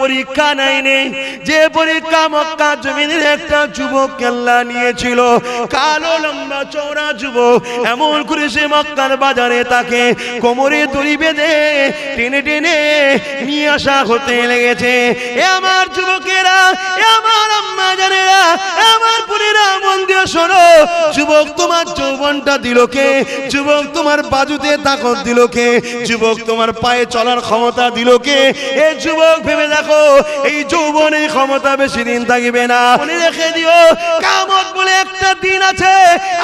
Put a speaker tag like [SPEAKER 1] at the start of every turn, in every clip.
[SPEAKER 1] পরীক্ষা নেয়নি যে পরীক্ষা মক্কা জমিনের একটা যুবক কেল্লা আমার শোনো যুবক তোমার যৌবনটা দিল কে যুবক তোমার বাজুতে তাকত দিল কে যুবক তোমার পায়ে চলার ক্ষমতা দিল কে এই যুবক ভেবে দেখো এই যৌবনে ক্ষমতা বেশি দিন থাকিবে না মনে রেখে দিও কামত বলে একটা দিন আছে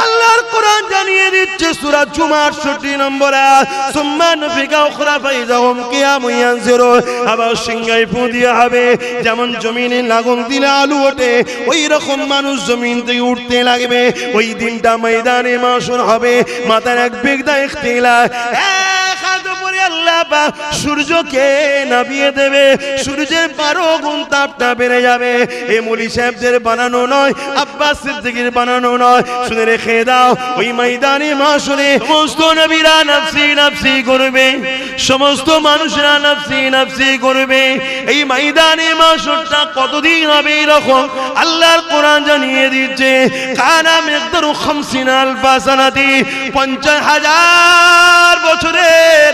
[SPEAKER 1] আল্লাহর কোরআন জানিয়ে দিচ্ছে সূরা জুমার 60 নম্বর আয়াত সুম্মা নুফিকা উখরা ফাইজাহুম কিয়ামু ইয়ানজিরু আবার সিংহাই ফু দিয়ে হবে যেমন জমিনে লাগুন দিলে আলু ওঠে ওই রকম মানুষ জমিন থেকে উঠতে লাগবে ওই দিনটা ময়দানে মাসুর হবে মাথার এক বেগদা ইখতিলা এক দুপুরে আল্লাহ সূর্যকে নামিয়ে দেবে সূর্যের বারো গুণ তাপটা বেড়ে যাবে এ সাহেবদের বানানো নয় আব্বাস সিদ্দিকির বানানো নয় শুনে রেখে দাও ওই ময়দানে মাসরে সমস্ত নবীরা নাফসি নাফসি করবে সমস্ত মানুষরা নাফসি নাফসি করবে এই কতদিন হবে এরকম আল্লাহর কোরআন জানিয়ে দিচ্ছে কানা খামসিনাল বাসানাতি পঞ্চাশ হাজার বছরের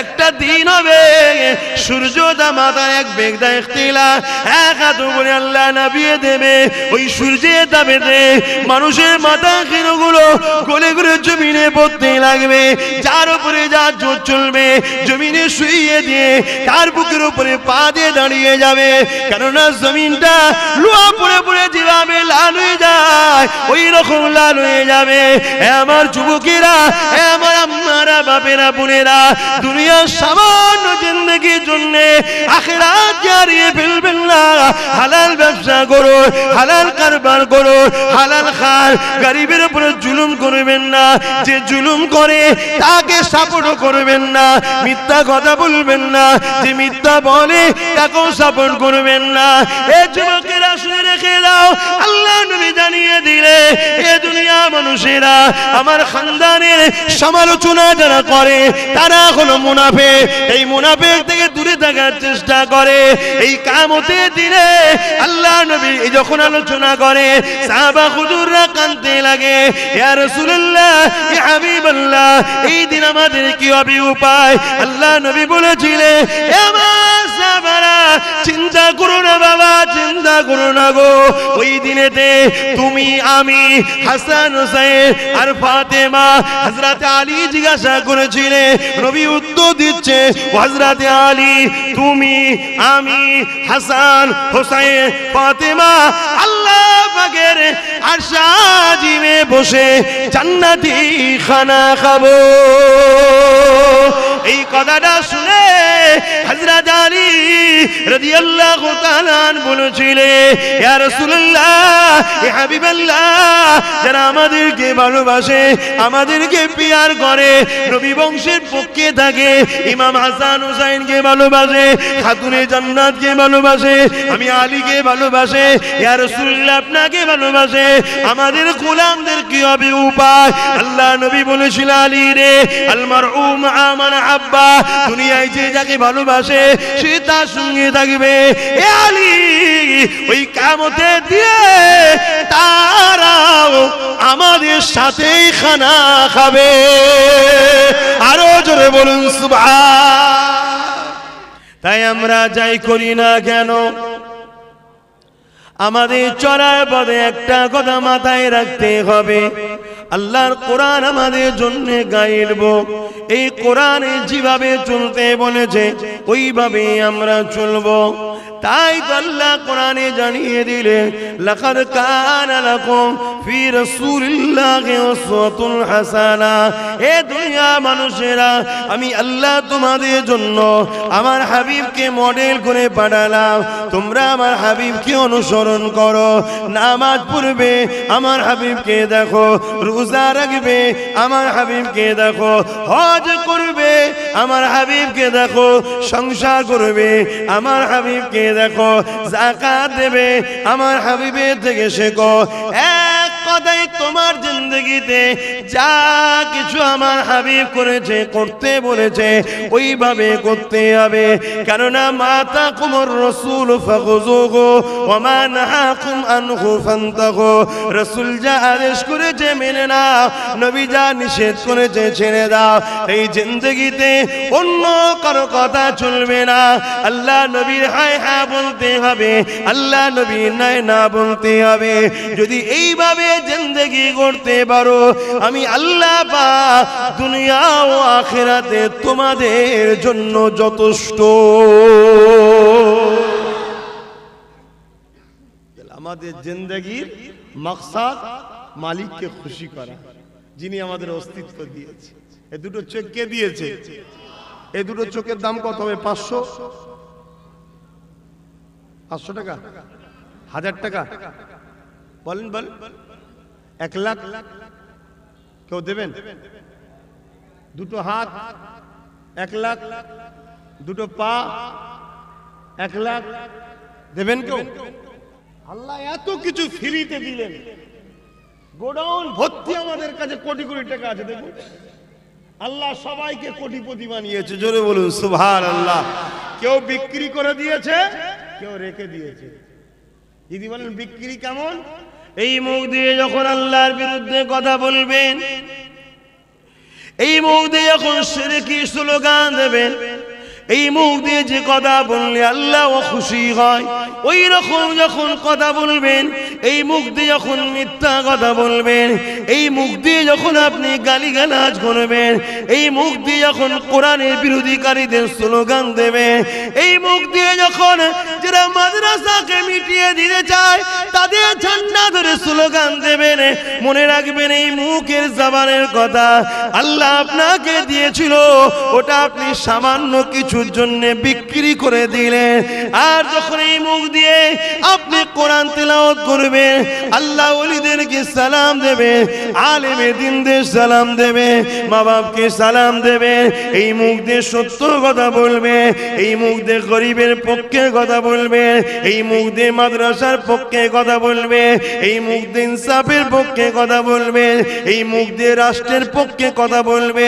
[SPEAKER 1] একটা দিন হবে সূর্যটা মাথার এক বেগ ইখতিলা এক হাত উপরে আল্লাহ নাবিয়ে দেবে ওই সূর্যের দাবেতে মানুষের মাথা কেন গুলো গোলে গুলো জমিনে পড়তে লাগবে যার উপরে যা জোর চলবে জমিনে শুইয়ে দিয়ে তার বুকের উপরে পা দিয়ে দাঁড়িয়ে যাবে কেননা জমিনটা লোয়া পড়ে পড়ে যেভাবে লাল হয়ে যায় ওই রকম লাল হয়ে যাবে আমার যুবকেরা আমার আম্মারা বাপেরা বোনেরা দুনিয়ার সামান্য জিন্দগির জন্য আখেরাত জারিয়ে ফেলবেন না হালাল ব্যবসা করো হালাল কারবার করো হালাল খান গরিবের উপরে জুলুম করবেন না যে জুলুম করে তাকে সাপোর্ট করবেন না মিথ্যা কথা বলবেন না যে মিথ্যা বলে তাকেও সাপোর্ট করবেন না এ যুবকের আসলে আল্লাহ নবী জানিয়ে দিলে এ দুনিয়া মানুষেরা আমার খানদানের সমালোচনা যারা করে তারা হলো মুনাফে এই মুনাফে থেকে দূরে থাকার চেষ্টা করে এই কামতে দিলে আল্লাহ নবী যখন আলোচনা করে সাহাবা হুজুররা কানতে লাগে ইয়া রাসূলুল্লাহ ইয়া হাবিবাল্লাহ এই দিন আমাদের কি হবে উপায় আল্লাহ নবী বলেছিলেন আমার চিন্তা করো না বাবা চিন্তা করো না গো ওই দিনেতে তুমি আমি হাসান হুসাইন আর ফাতেমা হজরত আলী জিজ্ঞাসা করেছিলে রবি উত্তর দিচ্ছে হজরত আলী তুমি আমি হাসান হোসাইন ফাতেমা আল্লাহ বাগের আশা জিমে বসে জান্নাতি খানা খাবো এই কথাটা শুনে হজরত আলী রাদিয়াল্লাহু তাআলা বলেছিলেন ইয়া রাসূলুল্লাহ ইয়া হাবিবাল্লাহ যারা আমাদেরকে ভালোবাসে আমাদেরকে পিয়ার করে নবী বংশের পক্ষে থাকে ইমাম হাসান ভালোবাসে খাতুনে ভালোবাসে আমি আলীকে ভালোবাসে ইয়া রাসূলুল্লাহ আপনাকে ভালোবাসে আমাদের গোলামদের কি হবে উপায় আল্লাহ নবী বলেছিল আলী রে আল মারউ মা আব্বা দুনিয়ায় যে যাকে ভালোবাসে আসে সে তার সঙ্গে থাকবে আলী ওই কামতে দিয়ে তারাও আমাদের সাথে খানা খাবে আরো জোরে বলুন সুভা তাই আমরা যাই করি না কেন আমাদের চড়ার পদে একটা কথা মাথায় রাখতে হবে আল্লাহর কোরআন আমাদের জন্য গাইব এই কোরআনে যেভাবে চলতে বলেছে ওইভাবে আমরা চলবো তাই তো আল্লাহ কোরআনে জানিয়ে দিলে লাকাদ কানা লাকুম ফি রাসূলিল্লাহি উসওয়াতুন হাসানা এ দুনিয়া মানুষেরা আমি আল্লাহ তোমাদের জন্য আমার হাবিবকে মডেল করে পাঠালাম তোমরা আমার হাবিবকে অনুসরণ করো নামাজ পড়বে আমার হাবিবকে দেখো রোজা রাখবে আমার হাবিবকে দেখো হজ করবে আমার হাবিবকে দেখো সংসার করবে আমার হাবিবকে দেখো জাকাত দেবে আমার হাবিবের থেকে শেখো এক কদাই তোমার জিন্দগিতে যা কিছু আমার হাবিব করেছে করতে বলেছে ওইভাবে করতে হবে কেননা মাতা কুমর রসুল রসুল যা আদেশ করেছে মেনে নাও নবী যা নিষেধ করেছে ছেড়ে দাও এই জিন্দগিতে অন্য কারো কথা চলবে না আল্লাহ নবীর হায় হ্যাঁ বলতে হবে আল্লাহ নবীর নাই না বলতে হবে যদি এইভাবে জিন্দগি করতে পারো আমি আল্লাহ বা দুনিয়া ও আখেরাতে তোমাদের জন্য যথেষ্ট আমাদের জিন্দগির মকসাদ মালিককে খুশি করা যিনি আমাদের অস্তিত্ব দিয়েছে এ দুটো চোখ কে দিয়েছে এ দুটো চোখের দাম কত হবে পাঁচশো পাঁচশো টাকা হাজার টাকা বলেন বলেন এক লাখ কেউ দেবেন দুটো হাত এক লাখ দুটো পা এক লাখ দেবেন কেউ আল্লাহ এত কিছু ফ্রিতে দিলেন গোডাউন ভর্তি আমাদের কাছে কোটি কোটি টাকা আছে দেখুন আল্লাহ সবাইকে কোটিপতি বানিয়েছে জোরে বলুন সুভার আল্লাহ কেউ বিক্রি করে দিয়েছে কেউ রেখে দিয়েছে দিদি বলেন বিক্রি কেমন এই মুখ দিয়ে যখন আল্লাহর বিরুদ্ধে কথা বলবেন এই মুখ দিয়ে যখন সেরে কি স্লোগান দেবেন এই মুখ দিয়ে যে কথা বললে আল্লাহ খুশি হয় ওই রকম যখন কথা বলবেন এই মুখ দিয়ে যখন মিথ্যা কথা বলবেন এই মুখ দিয়ে যখন আপনি গালাজ করবেন এই মুখ দিয়ে যখন কোরআনের বিরোধীকারীদের স্লোগান দেবেন এই মুখ দিয়ে যখন যারা মাদ্রাসাকে মিটিয়ে দিতে চায় তাদের ঝান্ডা ধরে স্লোগান দেবেন মনে রাখবেন এই মুখের জাবানের কথা আল্লাহ আপনাকে দিয়েছিল ওটা আপনি সামান্য কিছু কিছুর জন্য বিক্রি করে দিলেন আর যখন এই মুখ দিয়ে আপনি কোরআন তেলাওয়াত করবেন আল্লাহ ওলিদেরকে সালাম দেবে আলেমে দিনদের সালাম দেবে মা বাপকে সালাম দেবে এই মুখ দিয়ে সত্য কথা বলবে এই মুখ দিয়ে গরিবের পক্ষে কথা বলবে এই মুখ দিয়ে মাদ্রাসার পক্ষে কথা বলবে এই মুখ দিয়ে ইনসাফের পক্ষে কথা বলবে এই মুখ দিয়ে রাষ্ট্রের পক্ষে কথা বলবে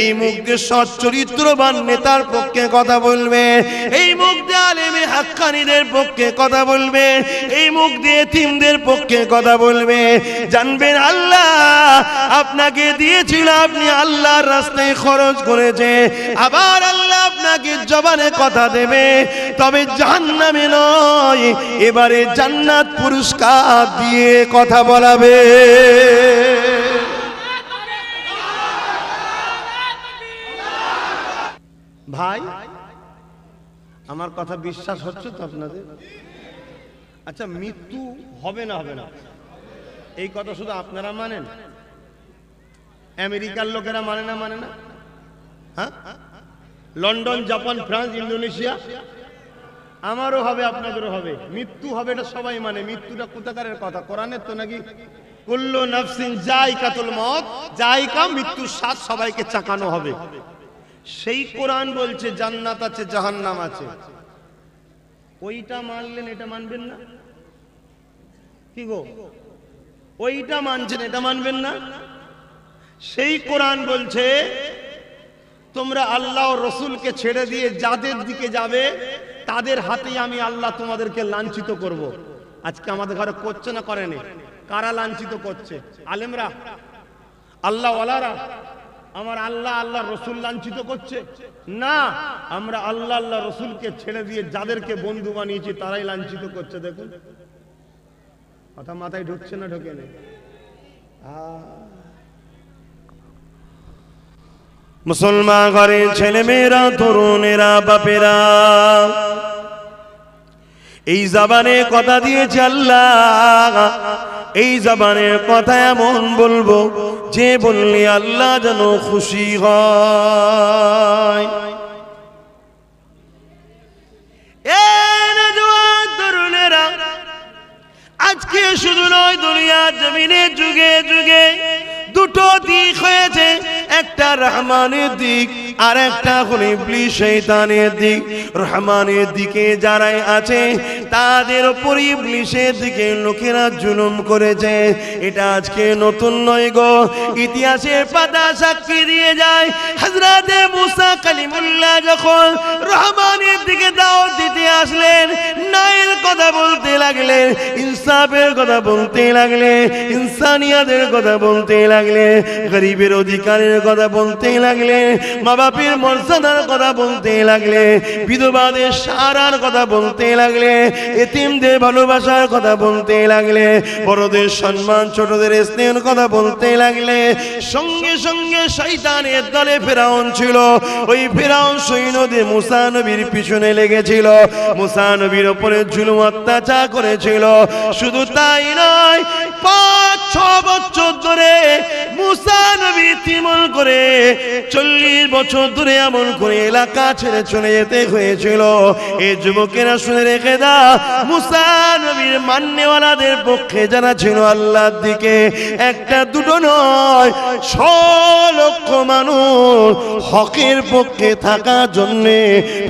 [SPEAKER 1] এই মুখ দিয়ে সচ্চরিত্রবান নেতার পক্ষে কথা বলবে এই মুখ দিয়ে আলেমে হাক্কানিদের পক্ষে কথা বলবে এই মুখ দিয়ে তিমদের পক্ষে কথা বলবে জানবেন আল্লাহ আপনাকে দিয়েছিল আপনি আল্লাহর রাস্তায় খরচ করেছে আবার আল্লাহ আপনাকে জবানে কথা দেবে তবে জাহান্নামে নয় এবারে জান্নাত পুরস্কার দিয়ে কথা বলাবে ভাই আমার কথা বিশ্বাস হচ্ছে তো আপনাদের আচ্ছা মৃত্যু হবে না হবে না এই কথা শুধু আপনারা মানেন আমেরিকার লোকেরা মানে না মানে না হ্যাঁ লন্ডন জাপান ফ্রান্স ইন্দোনেশিয়া আমারও হবে আপনাদেরও হবে মৃত্যু হবে এটা সবাই মানে মৃত্যুটা কোথাকারের কথা কোরআনের তো নাকি কুল্লু জাই কাতল মত কা মৃত্যুর সাথ সবাইকে চাকানো হবে সেই কোরআন বলছে জান্নাত আছে জাহান্নাম আছে ওইটা মানলেন এটা মানবেন না কি গো ওইটা মানছেন এটা মানবেন না সেই কোরআন বলছে তোমরা আল্লাহ রসুলকে ছেড়ে দিয়ে যাদের দিকে যাবে তাদের হাতেই আমি আল্লাহ তোমাদেরকে লাঞ্ছিত করব। আজকে আমাদের ঘরে করছে না করেনি কারা লাঞ্ছিত করছে আলেমরা আল্লাহওয়ালারা আমার আল্লাহ আল্লাহ রসুল লাঞ্ছিত করছে না আমরা আল্লাহ আল্লাহ রসুলকে ছেড়ে দিয়ে যাদেরকে বন্ধু বানিয়েছি তারাই লাঞ্ছিত করছে দেখুন কথা মাথায় ঢুকছে না ঢুকে মুসলমান ঘরে ছেলে মেয়েরা তরুণেরা বাপেরা এই জাবানে কথা দিয়েছে আল্লাহ এই জবানের কথা এমন বলবো যে বললে আল্লাহ যেন খুশি হয় আজকে শুধু নয় দুনিয়া জমিনে যুগে যুগে দুটো দিক হয়েছে একটা রহমানের দিক আর একটা হল শৈতানের দিক রহমানের দিকে যারাই আছে তাদের উপরই ইবলিশের দিকে লোকেরা জুলুম করেছে এটা আজকে নতুন নয় গো ইতিহাসের পাতা সাক্ষী দিয়ে যায় হজরতে মুসা কালিমুল্লাহ যখন রহমানের দিকে দাও দিতে আসলেন নাইল কথা বলতে লাগলেন ইনসাফের কথা বলতে লাগলেন ইনসানিয়াদের কথা বলতে লাগলেন লাগলে গরিবের অধিকারের কথা বলতে লাগলে মা বাপের মর্যাদার কথা বলতে লাগলে বিধবাদের সারার কথা বলতে লাগলে এতিমদের ভালোবাসার কথা বলতে লাগলে বড়দের সম্মান ছোটদের স্নেহের কথা বলতে লাগলে সঙ্গে সঙ্গে শৈতানের দলে ফেরাউন ছিল ওই ফেরাউন সৈন্যদের মুসানবীর পিছনে লেগেছিল মুসানবীর ওপরে জুলুম অত্যাচার করেছিল শুধু তাই নয় পাঁচ ছ বছর ধরে মুসা নবী তিমল করে চল্লিশ বছর ধরে এমন করে এলাকা ছেড়ে চলে যেতে হয়েছিল এই যুবকেরা শুনে রেখে দা মুসা নবীর মান্যওয়ালাদের পক্ষে ছিল আল্লাহর দিকে একটা দুটো নয় মানুষ হকের পক্ষে থাকার জন্যে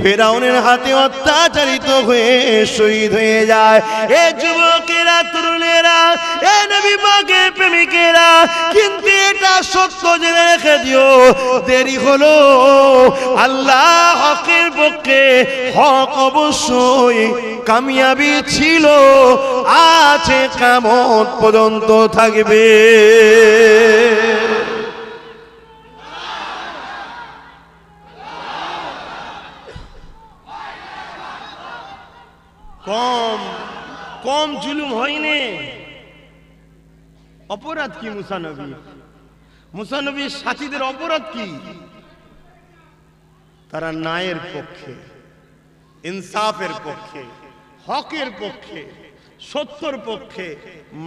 [SPEAKER 1] ফেরাউনের হাতে অত্যাচারিত হয়ে শহীদ হয়ে যায় এ যুবকেরা তরুণেরা এ নবী মাকে প্রেমিকেরা কিন্তু এটা সত্য জেনে রেখে দিও দেরি হলো আল্লাহ হকের পক্ষে হক অবশ্যই কামিয়াবি ছিল আছে কামত পর্যন্ত থাকবে কম কম জুলুম হয়নি অপরাধ কি মুসানবী মুসানবীর সাথীদের অপরাধ কি তারা নায়ের পক্ষে ইনসাফের পক্ষে হকের পক্ষে সত্যর পক্ষে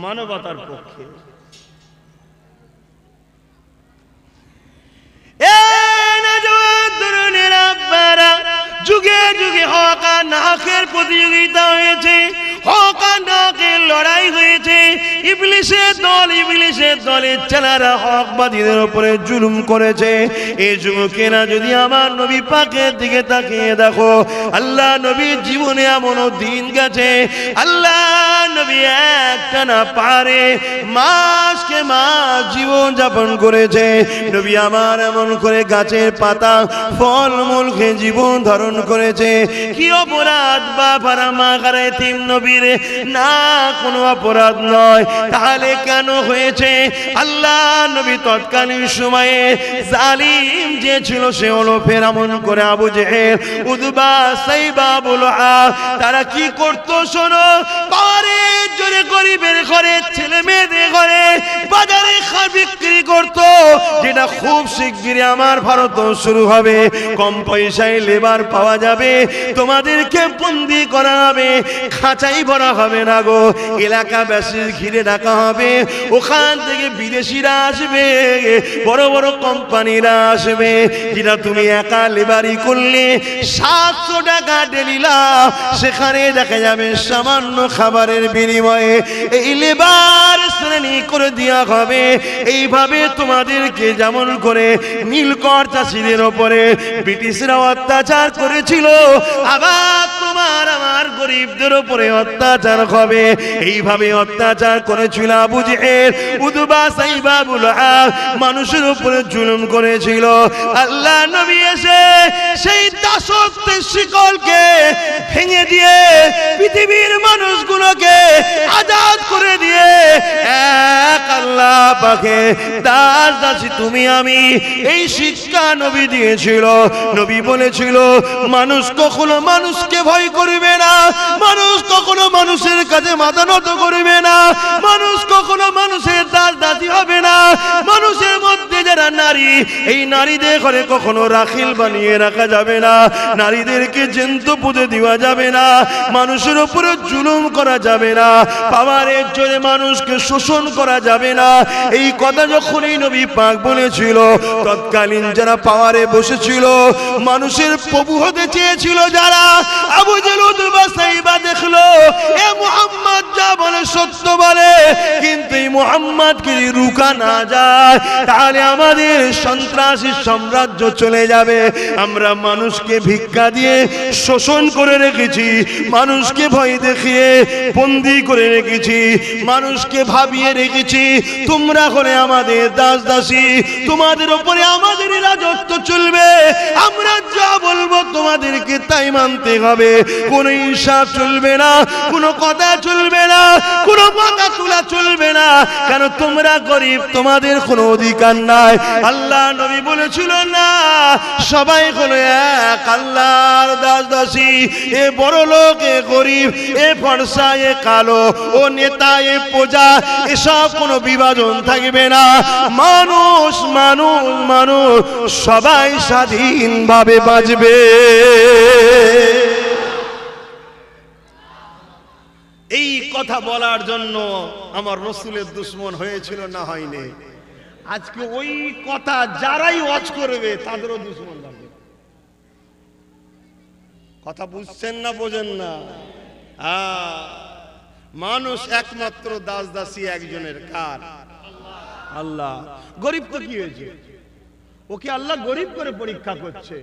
[SPEAKER 1] মানবতার পক্ষে যুগে যুগে হকা নাকের প্রতিযোগিতা হয়েছে হকা নাকের লড়াই হয়েছে ইবলিশের দল ইবলিশের দলের ছেলেরা হকবাদীদের উপরে জুলুম করেছে এই যুবকেরা যদি আমার নবী পাকের দিকে তাকিয়ে দেখো আল্লাহ নবীর জীবনে এমন দিন গেছে আল্লাহ নবী পারে মাসকে মাস জীবন যাপন করেছে নবী আমার এমন করে গাছের পাতা ফলমূল খেয়ে জীবন ধারণ করেছে কি অপরাধ বাবারা মা তিম নবীর না কোনো অপরাধ নয় নয় তাহলে কেন হয়েছে আল্লাহ নবী তৎকালীন সময়ে জালিম যে ছিল সে হলো ফেরামন করে আবু জেহের উদবা সাইবা বলো তারা কি করতো শোনো পারে জোরে গরিবের ঘরে ছেলে মেয়েদের ঘরে বাজারে বিক্রি করত যেটা খুব শিগগিরই আমার ভারত শুরু হবে কম পয়সায় লেবার পাওয়া যাবে তোমাদেরকে বন্দি করা হবে খাঁচাই ভরা হবে না গো এলাকা বেশি ঘিরে ডাকা হবে ওখান থেকে বিদেশিরা আসবে বড় বড় কোম্পানিরা আসবে যেটা তুমি একা লেবারি করলে সাতশো টাকা ডেলিলা সেখানে দেখা যাবে সামান্য খাবারের বিনিময়ে এই লেবার শ্রেণী করে দেওয়া হবে এইভাবে তোমাদেরকে যেমন করে নীলকর চাষিদের ওপরে ব্রিটিশরা অত্যাচার করেছিল আবার তোমার আমার গরিবদের ওপরে অত্যাচার হবে এইভাবে অত্যাচার করেছিল আবু জেহের সাইবাবুল মানুষের উপরে জুলুম করেছিল আল্লাহ নবী এসে সেই দাসত্বের শিকলকে ভেঙে দিয়ে পৃথিবীর মানুষগুলোকে আজাদ করে দিয়ে এক আল্লাহ পাখে দাস দাসি তুমি আমি এই শিক্ষা নবী দিয়েছিল নবী বলেছিল মানুষ কখনো মানুষকে ভয় করবে না মানুষ কখনো মানুষের কাছে মাথা নত করবে না মানুষ কখনো মানুষের দাস দাসি হবে না মানুষের মধ্যে যারা নারী এই নারীদের ঘরে কখনো রাখিল বানিয়ে রাখা যাবে না নারীদেরকে জেন্ত পুজো দেওয়া যাবে না মানুষের উপরে জুলুম করা যাবে না পাওয়ারের জোরে মানুষকে শোষণ করা যাবে না এই কথা যখনই নবী পাক বলেছিল তৎকালীন যারা পাওয়ারে বসেছিল মানুষের প্রভু হতে চেয়েছিল যারা আবু জেলুদুবা দেখলো এ মোহাম্মদ যা বলে সত্য বলে কিন্তু এই মোহাম্মদকে রুকা না যায় তাহলে আমাদের সন্ত্রাসী সাম্রাজ্য চলে যাবে আমরা মানুষকে ভিক্ষা দিয়ে শোষণ করে রেখেছি মানুষকে ভয় দেখিয়ে বন্দি করে রেখেছি মানুষকে ভাবিয়ে রেখেছি তোমরা করে আমাদের দাস দাসী তোমাদের উপরে আমাদের রাজত্ব চলবে আমরা যা বলবো তোমাদেরকে তাই মানতে হবে কোন ঈর্ষা চলবে না কোনো কথা চলবে না কোনো কথা তোলা চলবে না কেন তোমরা গরিব তোমাদের কোনো অধিকার নাই আল্লাহ নবী বলেছিল না সবাই হলো এক আল্লাহর দাস দাসী এ বড় লোক এ গরিব এ ফর্সা এ কালো ও নেতা এ প্রজা এসব কোনো বিভাজন থাকবে না মানুষ মানুষ মানুষ সবাই স্বাধীনভাবে বাঁচবে এই কথা বলার জন্য আমার রসুলের দুশ্মন হয়েছিল না হয়নি আজকে ওই কথা যারাই ওয়াজ করবে তাদেরও দুশ্মন লাগবে কথা বুঝছেন না বোঝেন না আ মানুষ একমাত্র দাস দাসী একজনের কার আল্লাহ গরিব তো কি হয়েছে ওকে আল্লাহ গরিব করে পরীক্ষা করছে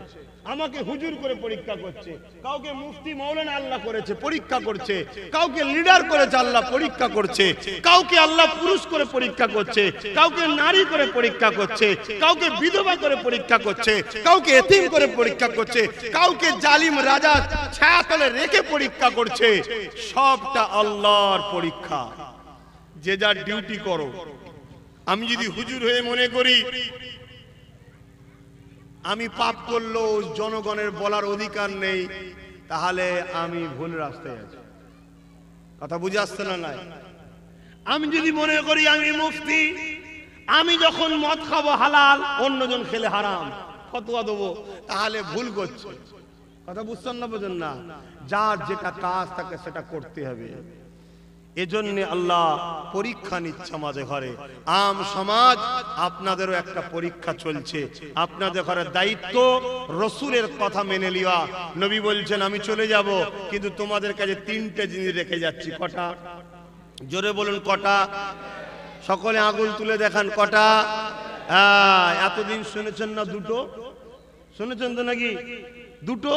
[SPEAKER 1] আমাকে হুজুর করে পরীক্ষা করছে কাউকে মুফতি মৌলানা আল্লাহ করেছে পরীক্ষা করছে কাউকে লিডার করেছে আল্লাহ পরীক্ষা করছে কাউকে আল্লাহ পুরুষ করে পরীক্ষা করছে কাউকে নারী করে পরীক্ষা করছে কাউকে বিধবা করে পরীক্ষা করছে কাউকে এতিম করে পরীক্ষা করছে কাউকে জালিম রাজা ছায়া তলে রেখে পরীক্ষা করছে সবটা আল্লাহর পরীক্ষা যে যার ডিউটি করো আমি যদি হুজুর হয়ে মনে করি আমি পাপ করলেও জনগণের বলার অধিকার নেই তাহলে আমি ভুল রাস্তায় আছি কথা বুঝে আসছে না নাই আমি যদি মনে করি আমি মুফতি আমি যখন মদ খাবো হালাল অন্যজন খেলে হারাম ফতোয়া দেবো তাহলে ভুল করছে কথা বুঝছেন না বোঝেন না যার যেটা কাজ তাকে সেটা করতে হবে এজন্য আল্লাহ পরীক্ষা নিচ্ছে আমাদের ঘরে আম সমাজ আপনাদেরও একটা পরীক্ষা চলছে আপনাদের ঘরে দায়িত্ব রসুলের কথা মেনে লিওয়া নবী বলছেন আমি চলে যাব কিন্তু তোমাদের কাছে তিনটে জিনিস রেখে যাচ্ছি কটা জোরে বলুন কটা সকলে আগুল তুলে দেখান কটা হ্যাঁ, এতদিন শুনেছেন না দুটো শুনেছেন তো নাকি দুটো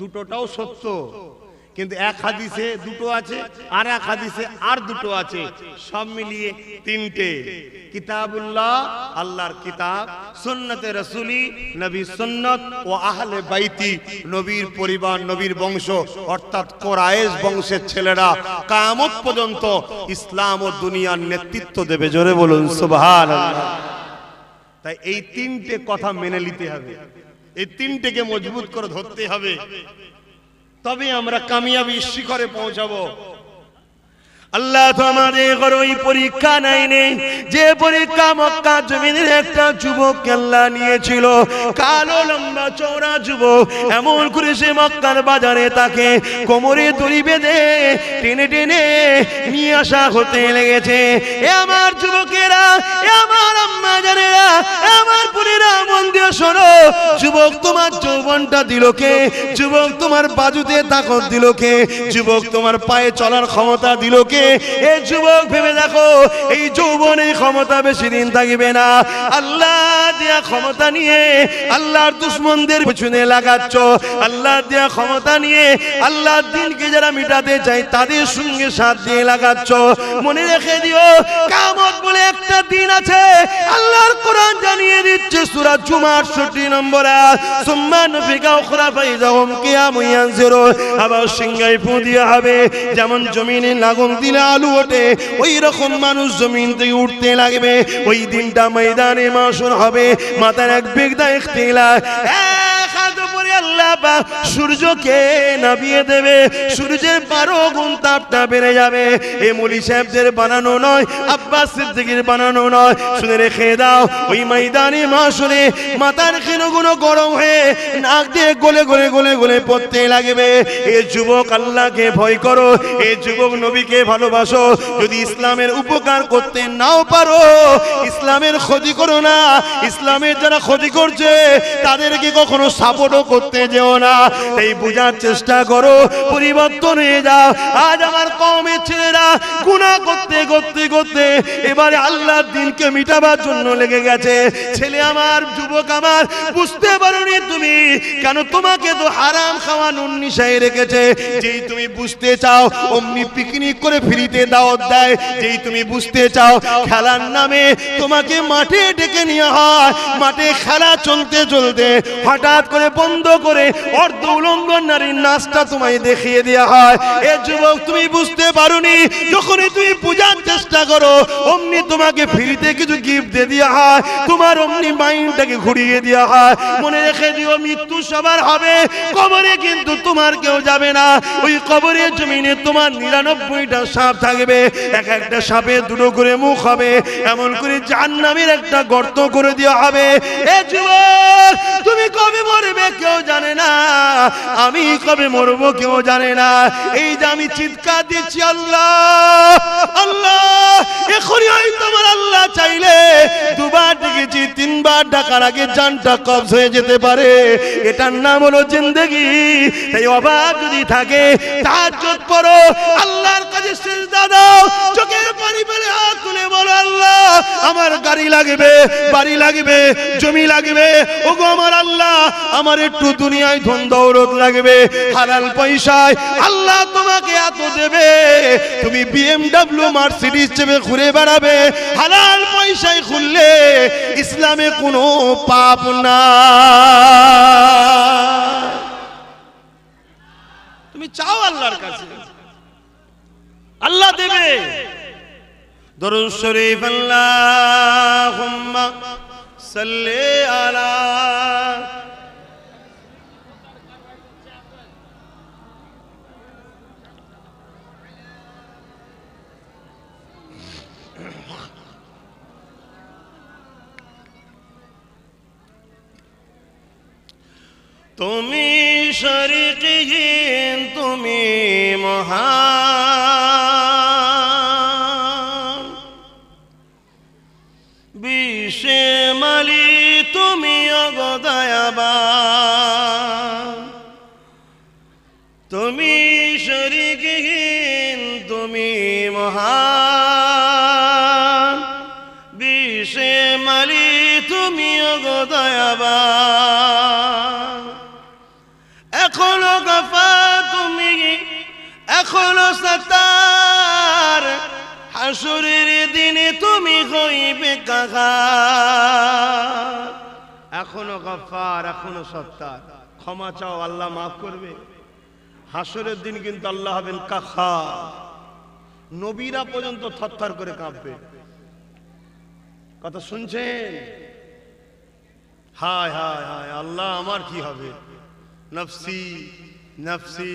[SPEAKER 1] দুটোটাও সত্য কিন্তু এক হাদিসে দুটো আছে আর এক হাদিসে আর দুটো আছে সব মিলিয়ে তিনটে কিতাবুল্লাহ আল্লাহর কিতাব সুন্নতে রসুলি নবী সুন্নত ও আহলে বাইতি নবীর পরিবার নবীর বংশ অর্থাৎ কোরআশ বংশের ছেলেরা কামত পর্যন্ত ইসলাম ও দুনিয়ার নেতৃত্ব দেবে জোরে বলুন সুবহান তাই এই তিনটে কথা মেনে নিতে হবে এই তিনটেকে মজবুত করে ধরতে হবে তবে আমরা কামিয়াবি শিখরে পৌঁছাবো আল্লাহ তো আমাদের ঘর ওই পরীক্ষা নাই নেই যে পরীক্ষা মক্কা জমিনের একটা যুবক আল্লাহ নিয়েছিল কালো লম্বা চৌড়া যুবক এমন করে সে মক্কার বাজারে তাকে কোমরে দড়ি বেঁধে টেনে টেনে নিয়ে আসা হতে লেগেছে এ আমার যুবকেরা এ আমার আম্মা জানেরা আমার পুরেরা মন দিয়ে শোনো যুবক তোমার যৌবনটা দিল কে যুবক তোমার বাজুতে তাকত দিল কে যুবক তোমার পায়ে চলার ক্ষমতা দিল কে এ যুবক ভেবে দেখো এই ক্ষমতা বেশি দিন থাকবে না আল্লাহ দেয়া ক্ষমতা নিয়ে আল্লাহর দুশ্মনদের লাগাচ্ছ আল্লাহ দেয়া ক্ষমতা নিয়ে দিনকে যারা মিটাতে তাদের সঙ্গে সাথ দিয়ে লাগাচ্ছ মনে রেখে দিও কামত বলে একটা দিন আছে আল্লাহর কোরআন জানিয়ে দিচ্ছে জুমার নম্বর আবার ফু হবে যেমন জমিনে লাগুন দিয়ে দিলে আলু ওঠে ওই রকম মানুষ জমিনতে উঠতে লাগবে ওই দিনটা ময়দানে মাসুর হবে মাথার এক বেগদা এক তেলা আল্লাহ সূর্যকে দেবে সূর্যের বারো গুণ তাপটা বেড়ে যাবে এ মুলি সাহেবদের বানানো নয় আব্বাস সিদ্দিকির বানানো নয় শুনে রেখে দাও ওই মা শুনে মাথার গরম হয়ে নাক দিয়ে পড়তে লাগবে এ যুবক আল্লাহকে ভয় করো এ যুবক নবীকে ভালোবাসো যদি ইসলামের উপকার করতে নাও পারো ইসলামের ক্ষতি করো না ইসলামের যারা ক্ষতি করছে তাদেরকে কখনো সাপোর্টও করতে করতে যেও না এই বোঝার চেষ্টা করো পরিবর্তন হয়ে যাও আজ আমার কমে ছেলেরা গুণা করতে করতে করতে এবারে আল্লাহর দিনকে মিটাবার জন্য লেগে গেছে ছেলে আমার যুবক আমার বুঝতে পারোনি তুমি কেন তোমাকে তো হারাম খাওয়ানোর নিশায় রেখেছে যেই তুমি বুঝতে চাও অমনি পিকনিক করে ফিরিতে দাওয়াত দেয় যেই তুমি বুঝতে চাও খেলার নামে তোমাকে মাঠে ডেকে নিয়ে হয় মাঠে খেলা চলতে চলতে হঠাৎ করে বন্ধ করে অর্ধ উলঙ্গ নারীর নাচটা তোমায় দেখিয়ে দেওয়া হয় এ যুবক তুমি বুঝতে পারোনি যখনই তুমি পূজার চেষ্টা করো অমনি তোমাকে ফ্রিতে কিছু গিফট দিয়ে দেওয়া হয় তোমার অমনি মাইন্ডটাকে ঘুরিয়ে দেওয়া হয় মনে রেখে দিও মৃত্যু সবার হবে কবরে কিন্তু তোমার কেউ যাবে না ওই কবরের জমিনে তোমার নিরানব্বইটা সাপ থাকবে এক একটা সাপে দুটো করে মুখ হবে এমন করে জান একটা গর্ত করে দেওয়া হবে এ যুবক তুমি কবে মরবে কেউ জানে না আমি কবে মরবো কেউ জানে না এই যে আমি চিৎকার দিচ্ছি আল্লাহ আল্লাহ এখনই ওই তোমার আল্লাহ চাইলে দুবার ডেকেছি তিনবার ডাকার আগে জানটা কবজ হয়ে যেতে পারে এটার নাম হলো জিন্দগি তাই অবাক যদি থাকে তার চোখ পড়ো আল্লাহর কাছে চোখের পানি পেলে হাত তুলে বাড়ি লাগবে বাড়ি লাগবে জমি লাগবে ওগো আমার আল্লাহ আমার একটু দুনিয়ায় ধন দৌলত লাগবে হালাল পয়সায় আল্লাহ তোমাকে এত দেবে তুমি বিএমডাব্লিউ মার্সিডিস চেপে ঘুরে বেড়াবে হালাল পয়সায় খুললে ইসলামে কোনো পাপ না তুমি চাও আল্লাহর কাছে আল্লাহ দেবে দরুদ শরীফ আল্লাহুম্মা সাল্লি আলা তুমি শরীরহীন তুমি মহা তুমি অগদয়াবা তুমি শরিকহীন তুমি মহা বিষে মালি তুমি অগদয়াবা এখনো গফা তুমি এখনো সতার হাসুরের দিনে তুমি হইবে কাকা এখনো গফার এখনো সত্তার ক্ষমা চাও আল্লাহ মাফ করবে হাসরের দিন কিন্তু আল্লাহ হবেন কাখা নবীরা পর্যন্ত থরথর করে কাঁপবে কথা শুনছেন হায় হায় হায় আল্লাহ আমার কি হবে নফসি নফসি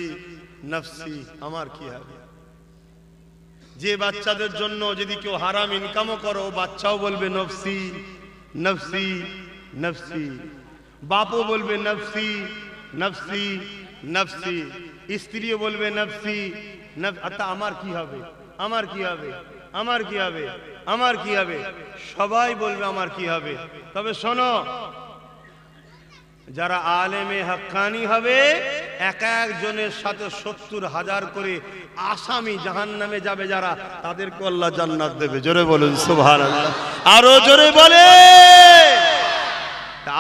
[SPEAKER 1] নফসি আমার কি হবে যে বাচ্চাদের জন্য যদি কেউ হারাম ইনকামও করো বাচ্চাও বলবে নফসি নফসি নফসি বাপও বলবে নফসি নফসি নফসি স্ত্রীও বলবে নফসি আত্মা আমার কি হবে আমার কি হবে আমার কি হবে আমার কি হবে সবাই বলবে আমার কি হবে তবে শোনো যারা আলেমে হাক্কানি হবে এক একজনের সাথে সত্তর হাজার করে আসামি জাহান নামে যাবে যারা তাদেরকে আল্লাহ জান্নাত দেবে জোরে বলুন সুবহানাল্লাহ আরো জোরে বলেন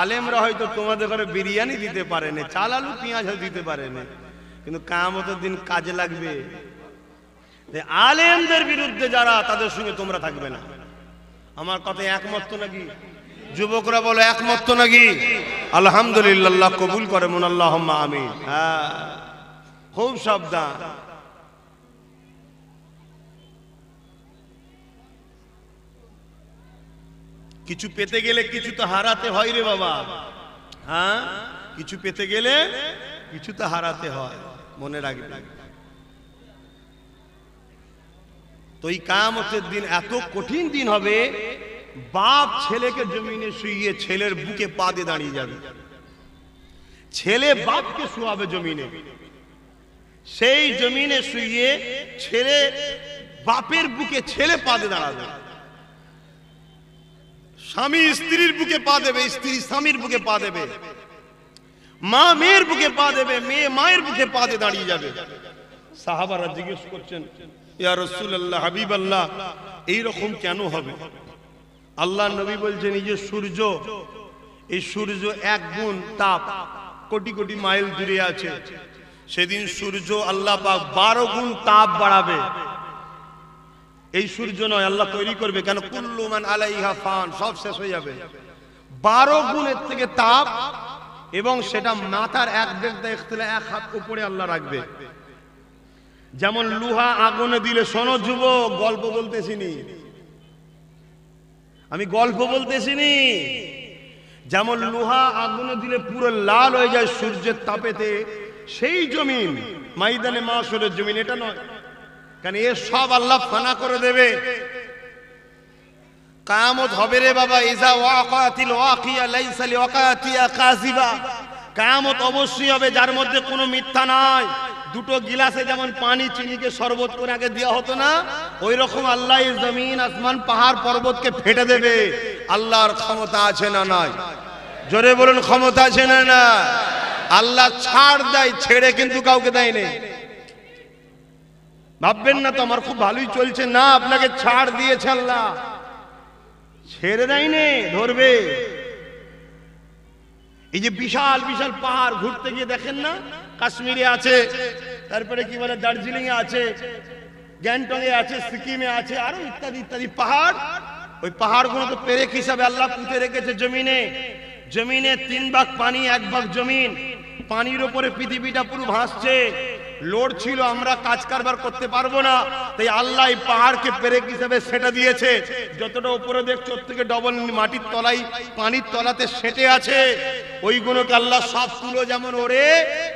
[SPEAKER 1] আলেমরা হয়তো তোমাদের ঘরে বিরিয়ানি দিতে পারেনি চাল আলু পেঁয়াজ হয়তো দিতে পারেনি কিন্তু অত দিন কাজে লাগবে আলেমদের বিরুদ্ধে যারা তাদের সঙ্গে তোমরা থাকবে না আমার কথা একমত তো নাকি যুবকরা বলো একমত তো নাকি আলহামদুলিল্লাহ কবুল করে মোনাল্লাহ আমি হ্যাঁ খুব সাবধান কিছু পেতে গেলে কিছু তো হারাতে হয় রে বাবা হ্যাঁ কিছু পেতে গেলে কিছু তো হারাতে হয় মনে রাখবে তো এই কামতের দিন এত কঠিন দিন হবে বাপ ছেলেকে জমিনে শুইয়ে ছেলের বুকে পা দিয়ে দাঁড়িয়ে যাবে ছেলে বাপকে শুয়াবে জমিনে সেই জমিনে শুইয়ে ছেলে বাপের বুকে ছেলে পা দিয়ে দাঁড়াবে স্বামী স্ত্রীর বুকে পা দেবে স্ত্রী স্বামীর বুকে পা দেবে মা মেয়ের বুকে পা দেবে মেয়ে মায়ের বুকে পা দিয়ে দাঁড়িয়ে যাবে সাহাবারা জিজ্ঞেস করছেন ইয়া রসুল্লাহ হাবিব আল্লাহ এইরকম কেন হবে আল্লাহ নবী বলছেন এই যে সূর্য এই সূর্য এক গুণ তাপ কোটি কোটি মাইল দূরে আছে সেদিন সূর্য আল্লাহ পাক বারো গুণ তাপ বাড়াবে এই সূর্য নয় আল্লাহ তৈরি করবে কেন কুল্লুমান আলাইহা ফান সব শেষ হয়ে যাবে বারো গুণের থেকে তাপ এবং সেটা মাথার এক দেড়টা এক হাত উপরে আল্লাহ রাখবে যেমন লুহা আগুনে দিলে শোনো যুবক গল্প বলতেছিনি আমি গল্প বলতেছিনি যেমন লোহা আগুনে দিলে পুরো লাল হয়ে যায় সূর্যের তাপেতে সেই জমিন মাইদানে মাসরের জমিন এটা নয় কারণ এ সব আল্লাহ ফানা করে দেবে কামত হবে রে বাবা ইজা ওয়াকাতিল ওয়াকিয়া কামত অবশ্যই হবে যার মধ্যে কোনো মিথ্যা নাই দুটো গিলাসে যেমন পানি চিনিকে শরবত করে আগে দেওয়া হতো না ওই রকম আল্লাহ জমিন আসমান পাহাড় পর্বতকে ফেটে দেবে আল্লাহর ক্ষমতা আছে না নাই জোরে বলুন ক্ষমতা আছে না না আল্লাহ ছাড় দেয় ছেড়ে কিন্তু কাউকে দেয় নেই ভাববেন না তো আমার খুব ভালোই চলছে না আপনাকে ছাড় দিয়েছে আল্লাহ ছেড়ে দেয়নি ধরবে এই যে বিশাল বিশাল পাহাড় ঘুরতে গিয়ে দেখেন না কাশ্মীরে আছে তারপরে কি বলে দার্জিলিং এ আছে গ্যাংটং এ আছে সিকিমে আছে আরো ইত্যাদি ইত্যাদি পাহাড় ওই পাহাড়গুলো তো পেরেক হিসাবে আল্লাহ পুঁতে রেখেছে জমিনে জমিনে তিন ভাগ পানি এক ভাগ জমিন পানির ওপরে পৃথিবীটা পুরো ভাসছে লড়ছিল আমরা কাজ কারবার করতে পারবো না তাই আল্লাহ পাহাড়কে পেরেক হিসেবে সেটা দিয়েছে যতটা উপরে দেখছো থেকে ডবল মাটির তলায় পানির তলাতে সেটে আছে ওইগুলোকে আল্লাহ সব তুলো যেমন ওরে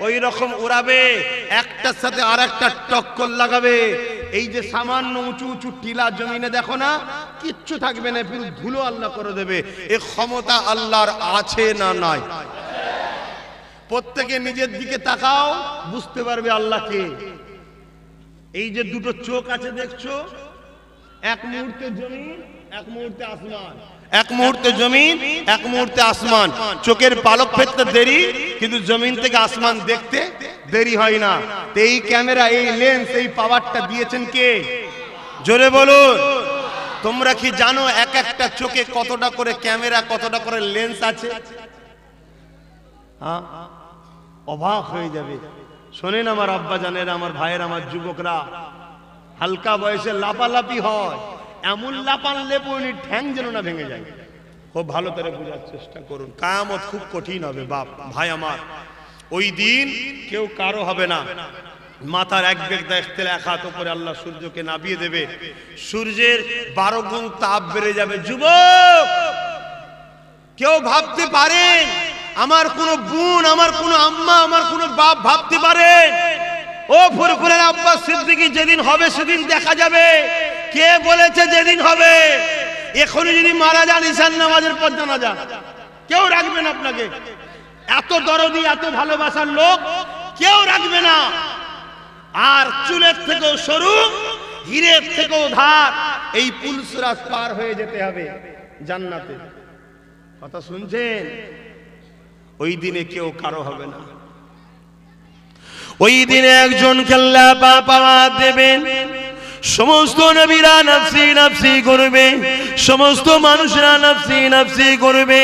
[SPEAKER 1] ওই রকম ওড়াবে একটার সাথে আর একটা টক্কর লাগাবে এই যে সামান্য উঁচু উঁচু টিলা জমিনে দেখো না কিচ্ছু থাকবে না ধুলো আল্লাহ করে দেবে এ ক্ষমতা আল্লাহর আছে না নয় প্রত্যেকে নিজের দিকে তাকাও বুঝতে পারবে আল্লাহকে এই যে দুটো চোখ আছে দেখছো এক মুহূর্তে জমিন এক মুহূর্তে আসমান এক মুহূর্তে জমিন এক মুহূর্তে আসমান চোখের পালক ফেরতে দেরি কিন্তু জমিন থেকে আসমান দেখতে দেরি হয় না এই ক্যামেরা এই লেন্স এই পাওয়ারটা দিয়েছেন কে জোরে বলুন তোমরা কি জানো এক একটা চোখে কতটা করে ক্যামেরা কতটা করে লেন্স আছে হ্যাঁ অবাক হয়ে যাবে শোনেন আমার আব্বা জানের আমার ভাইয়ের আমার যুবকরা হালকা বয়সে লাপালাপি হয় এমন লাপান উনি ঠ্যাং যেন না ভেঙে যায় খুব ভালো করে বোঝার চেষ্টা করুন কায়ামত খুব কঠিন হবে বাপ ভাই আমার ওই দিন কেউ কারো হবে না মাথার এক বেগ দেখতে এক হাত উপরে আল্লাহ সূর্যকে নাবিয়ে দেবে সূর্যের বারো গুণ তাপ বেড়ে যাবে যুবক কেউ ভাবতে পারেন আমার কোনো বোন আমার কোনো আম্মা আমার কোনো বাপ ভাবতে পারে ও ফুরফুরের আব্বাস সিদ্দিকি যেদিন হবে সেদিন দেখা যাবে কে বলেছে যেদিন হবে এখনই যদি মারা যান ঈশান নামাজের পর জানা যান কেউ রাখবেন আপনাকে এত দরদি এত ভালোবাসার লোক কেউ রাখবে না আর চুলের থেকেও সরু হীরের থেকেও ধার এই পুলসরাজ পার হয়ে যেতে হবে জান্নাতে কথা শুনছেন ওই দিনে কেউ কারো হবে না ওই দিনে একজন খেল্লা বাবা পাওয়া দেবেন সমস্ত নবীরা নাফসি নাফসি করবে সমস্ত মানুষরা নাফসি নাফসি করবে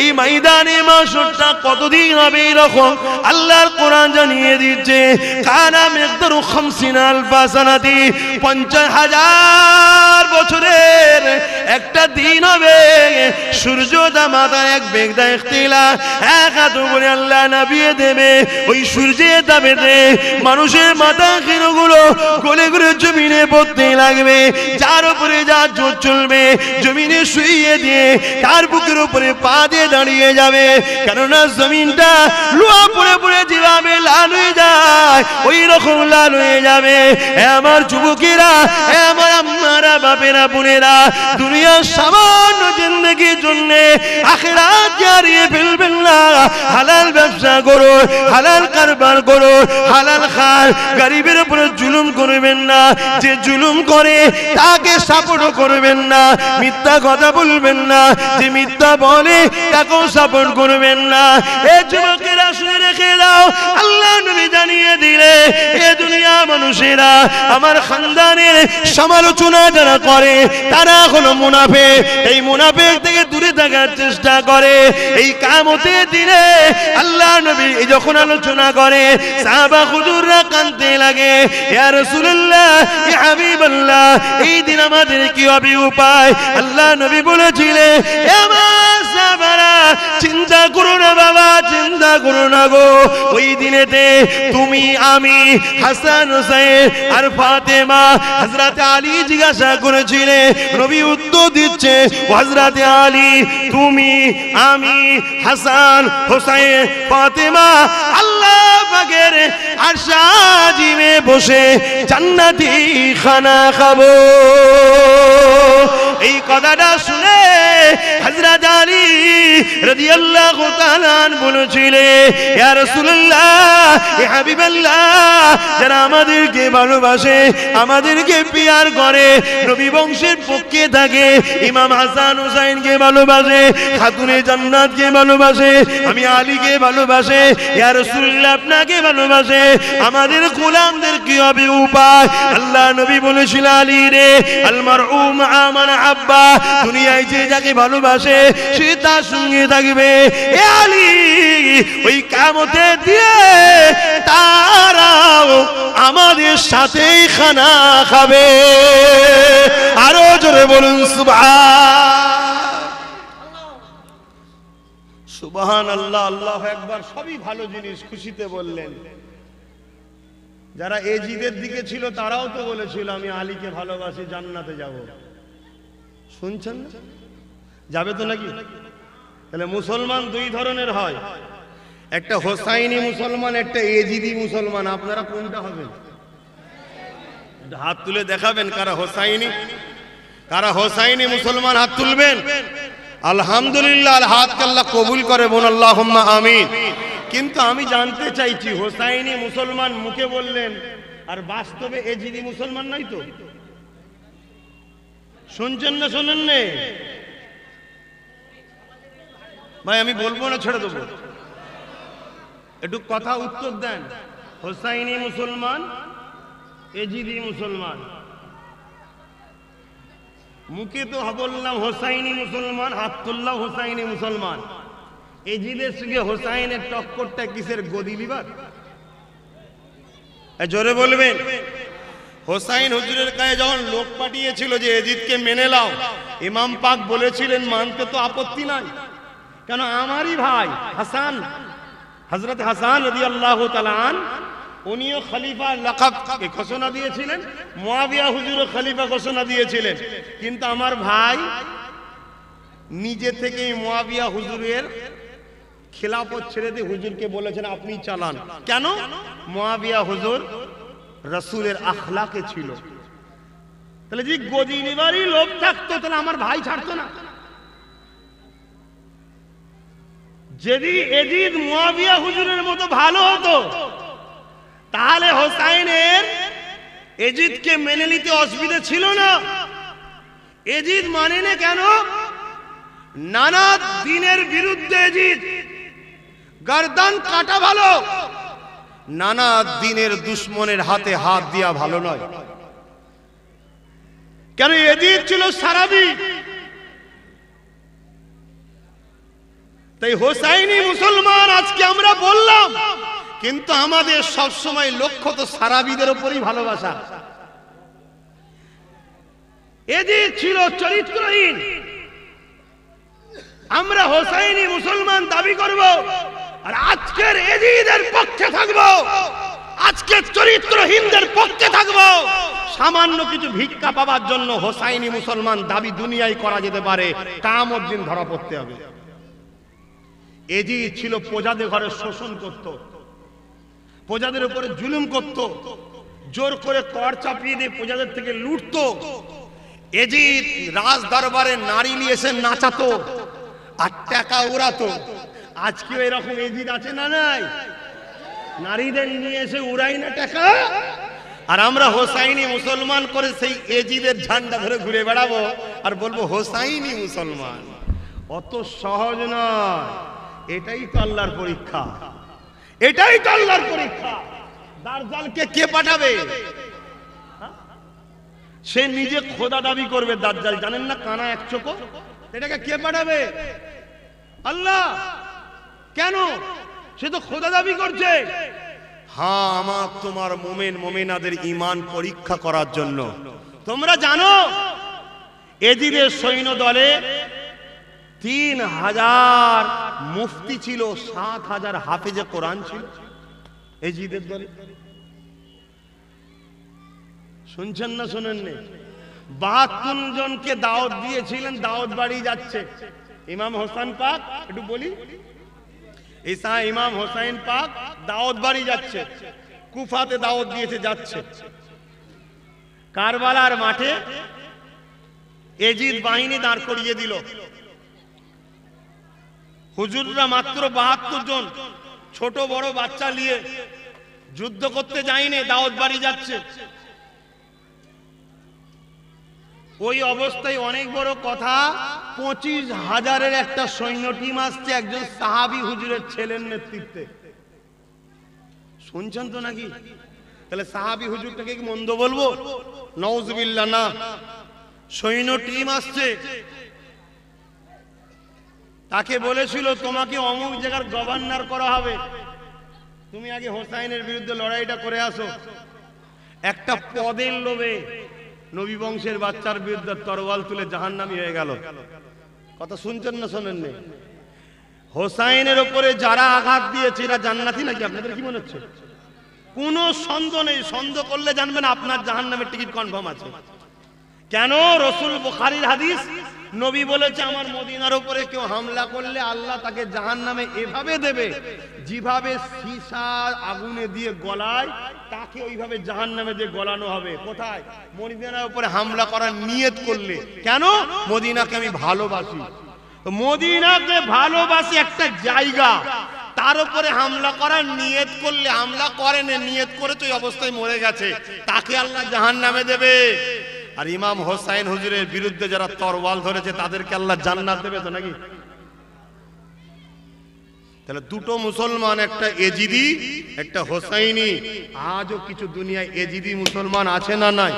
[SPEAKER 1] এই ময়দানে মাসরটা কতদিন হবে এরকম আল্লাহর কোরআন জানিয়ে দিচ্ছে কানা মেঘদারু খামসিনা আলফা সানাতি পঞ্চাশ হাজার বছরের একটা দিন হবে সূর্যটা মাথার এক বেগদা ইখতিলা এক হাত উপরে আল্লাহ নাবিয়ে দেবে ওই সূর্যের দাবেতে মানুষের মাথা ক্ষীণগুলো গলে গলে জমিনে পড়ে করতে লাগবে যার উপরে যা জোর চলবে জমিনে শুয়ে দিয়ে তার বুকের উপরে পা দিয়ে দাঁড়িয়ে যাবে কেননা জমিনটা লোয়া পড়ে পড়ে যেভাবে লাল হয়ে যায় ওই রকম লাল হয়ে যাবে আমার যুবকেরা আমার আম্মারা বাপেরা বোনেরা দুনিয়ার সামান্য জিন্দগির জন্য আখেরাত হারিয়ে ফেলবেন না হালাল ব্যবসা করো হালাল কারবার করো হালাল খান গরিবের উপরে জুলুম করবেন না যে জুলুম করে তাকে সাপোর্ট করবেন না মিথ্যা কথা বলবেন না যে মিথ্যা বলে তাকেও সাপোর্ট করবেন না এ যুবকেরা রেখে দাও আল্লাহ নবী জানিয়ে দিলে এ দুনিয়া মানুষেরা আমার খানদানের সমালোচনা যারা করে তারা হলো মুনাফে এই মুনাফে থেকে দূরে থাকার চেষ্টা করে এই কামতে দিলে আল্লাহ নবী যখন আলোচনা করে সাহাবা হুজুররা কানতে লাগে ইয়া রাসূলুল্লাহ ইয়া হাবিবাল্লাহ এই দিন আমাদের কি হবে উপায় আল্লাহ নবী বলেছিলেন এ আমার বাবারা চিন্তা করো না বাবা চিন্তা করো না গো ওই দিনেতে তুমি আমি হাসান হুসাইন আর ফাতেমা হজরত আলী জিজ্ঞাসা করেছিলে রবি উত্তর দিচ্ছে হজরত আলী তুমি আমি হাসান হোসেন ফাতেমা আল্লাহ বাগের আশাজিমে বসে জান্নাতি খানা খাবো এই কথাটা শুনে হযরত আলী ইয়া হাবিবাল্লাহ যারা আমাদেরকে ভালোবাসে আমাদেরকে পিয়ার করে বংশের পক্ষে থাকে ইমাম হাসান হুসাইনকে ভালোবাসে খাতুনে জান্নাতকে ভালোবাসে আমি আলীকে ভালোবাসে ইয়া আপনাকে ভালোবাসে আমাদের গোলামদের কি হবে উপায় আল্লাহ নবী বলেছিল আলী রে আল মারউ মা আব্বা দুনিয়ায় যে যাকে ভালোবাসে বসে সে তার সঙ্গে থাকবে ওই কামতে দিয়ে তারাও আমাদের সাথে খানা খাবে আরো জোরে বলুন আল্লাহ আল্লাহ একবার সবই ভালো জিনিস খুশিতে বললেন যারা এজিদের দিকে ছিল তারাও তো বলেছিল আমি আলীকে ভালোবাসি জান্নাতে যাব শুনছেন না যাবে তো নাকি তাহলে মুসলমান দুই ধরনের হয় একটা হোসাইনি মুসলমান একটা এজিদি মুসলমান আপনারা কোনটা হবে হাত তুলে দেখাবেন কারা হোসাইনি কারা হোসাইনি মুসলমান হাত তুলবেন আলহামদুলিল্লাহ হাত আল্লাহ কবুল করে বোন আল্লাহ আমি কিন্তু আমি জানতে চাইছি হোসাইনি মুসলমান মুখে বললেন আর বাস্তবে এজিদি মুসলমান নাই তো শুনছেন না শোনেন না ভাই মানে আমি বলবো না ছেড়ে দেবো একটু কথা উত্তর দেন হোসাইনি মুসলমান এজিদি মুসলমান মুখে তো বললাম হোসাইনি মুসলমান হাতুল্লাহ হোসাইনি মুসলমান এজিদের সঙ্গে হোসাইনের টক্করটা কিসের গদি বিবাদ জোরে বলবেন হোসাইন হুজুরের কাছে যখন লোক পাঠিয়েছিল যে এজিদকে মেনে লাও ইমাম পাক বলেছিলেন মানতে তো আপত্তি নাই কেন আমারই ভাই হাসান হজরত হাসান রদি আল্লাহ তালান উনিও খলিফা লকাব ঘোষণা দিয়েছিলেন মোয়াবিয়া হুজুরও খলিফা ঘোষণা দিয়েছিলেন কিন্তু আমার ভাই নিজে থেকেই মোয়াবিয়া হুজুরের খিলাফত ছেড়ে দিয়ে হুজুরকে বলেছেন আপনি চালান কেন মোয়াবিয়া হুজুর রসুলের আখলাকে ছিল তাহলে যদি গদিনিবারই লোক লোভ থাকতো তাহলে আমার ভাই ছাড়তো না যদি এজিদ মুয়াবিয়া হুজুরের মতো ভালো হতো তাহলে হোসাইনের এজিদকে মেনে নিতে অসুবিধে ছিল না এজিদ মানে না কেন নানা দিনের বিরুদ্ধে এজিদ গর্দান কাটা ভালো নানা দিনের দুশ্মনের হাতে হাত দিয়া ভালো নয় কেন এজিদ ছিল সারাবি তাই হোসাইনি মুসলমান আজকে আমরা বললাম কিন্তু আমাদের সব সময় লক্ষ্য তো সারাবিদের উপরই ভালোবাসা এদের ছিল চরিত্রহীন আমরা হোসাইনি মুসলমান দাবি করব আর আজকের এদিদের পক্ষে থাকব আজকে চরিত্রহীনদের পক্ষে থাকব সামান্য কিছু ভিক্ষা পাবার জন্য হোসাইনি মুসলমান দাবি দুনিয়ায় করা যেতে পারে কামত ধরা পড়তে হবে এজি ছিল প্রজাদের ঘরে শোষণ করত প্রজাদের উপরে জুলুম করত জোর করে কর চাপিয়ে দিয়ে প্রজাদের থেকে লুটত এজি রাজ দরবারে নারী নিয়ে এসে নাচাতো আর টাকা উড়াতো আজকেও এরকম এজিদ আছে না নাই নারীদের নিয়ে এসে উড়াই না টাকা আর আমরা হোসাইনি মুসলমান করে সেই এজিদের ঝান্ডা ধরে ঘুরে বেড়াবো আর বলবো হোসাইনি মুসলমান অত সহজ নয় এটাই তো আল্লাহর পরীক্ষা এটাই তো আল্লাহর পরীক্ষা দার্জালকে কে পাঠাবে হ্যাঁ? সে নিজে খোদা দাবি করবে দার্জাল জানেন না কানা এক চোখো এটাকে কে পাঠাবে আল্লাহ কেন সে তো খোদা দাবি করছে হ্যাঁ আমার তোমার মোমেন মোমেনাদের ইমান পরীক্ষা করার জন্য তোমরা জানো এদিনের সৈন্য দলে তিন হাজার মুফতি ছিল সাত হাজার হাফেজে কোরআন ছিল এই দলে শুনছেন না শোনেন বাহাত্তর জনকে দাওয়াত দিয়েছিলেন দাওয়াত বাড়ি যাচ্ছে ইমাম হোসেন পাক একটু বলি ইসা ইমাম হোসেন পাক দাওয়াত বাড়ি যাচ্ছে কুফাতে দাওয়াত দিয়েছে যাচ্ছে কারবালার মাঠে এজিদ বাহিনী দাঁড় করিয়ে দিল হুজুররা মাত্র বাহাত্তর জন ছোট বড় বাচ্চা নিয়ে যুদ্ধ করতে যায়নি দাওয়াত বাড়ি যাচ্ছে ওই অবস্থায় অনেক বড় কথা পঁচিশ হাজারের একটা সৈন্য টিম আসছে একজন সাহাবি হুজুরের ছেলের নেতৃত্বে শুনছেন তো নাকি তাহলে সাহাবি হুজুরটাকে কি মন্দ বলবো নওজবিল্লা না সৈন্য টিম আসছে তাকে বলেছিল তোমাকে অমুক জায়গার গভর্নর করা হবে তুমি আগে হোসাইনের বিরুদ্ধে লড়াইটা করে আসো একটা পদের লোভে নবী বংশের বাচ্চার বিরুদ্ধে তরওয়াল তুলে জাহান্নামি হয়ে গেল কথা শুনছেন না শোনেননি হোসাইনের ওপরে যারা আঘাত দিয়েছে এরা জান্নাতি নাকি আপনাদের কি মনে হচ্ছে কোনো সন্দেহ নেই সন্দেহ করলে জানবেন আপনার নামের টিকিট কনফার্ম আছে কেন রসুল বোখারির হাদিস নবী বলেছে আমার মদিনার উপরে কেউ হামলা করলে আল্লাহ তাকে জাহান নামে এভাবে দেবে যেভাবে সিসার আগুনে দিয়ে গলায় তাকে ওইভাবে জাহান নামে দিয়ে গলানো হবে কোথায় মদিনার উপরে হামলা করার নিয়ত করলে কেন মদিনাকে আমি ভালোবাসি মদিনাকে ভালোবাসি একটা জায়গা তার উপরে হামলা করার নিয়ত করলে হামলা করেন নিয়ত করে তো অবস্থায় মরে গেছে তাকে আল্লাহ জাহান নামে দেবে আর ইমাম হোসাইন হুজুরের বিরুদ্ধে যারা তরওয়াল ধরেছে তাদেরকে আল্লাহ জান্নাত দেবে তো নাকি তাহলে দুটো মুসলমান একটা এজিদি একটা হোসাইনি আজও কিছু দুনিয়ায় এজিদি মুসলমান আছে না নাই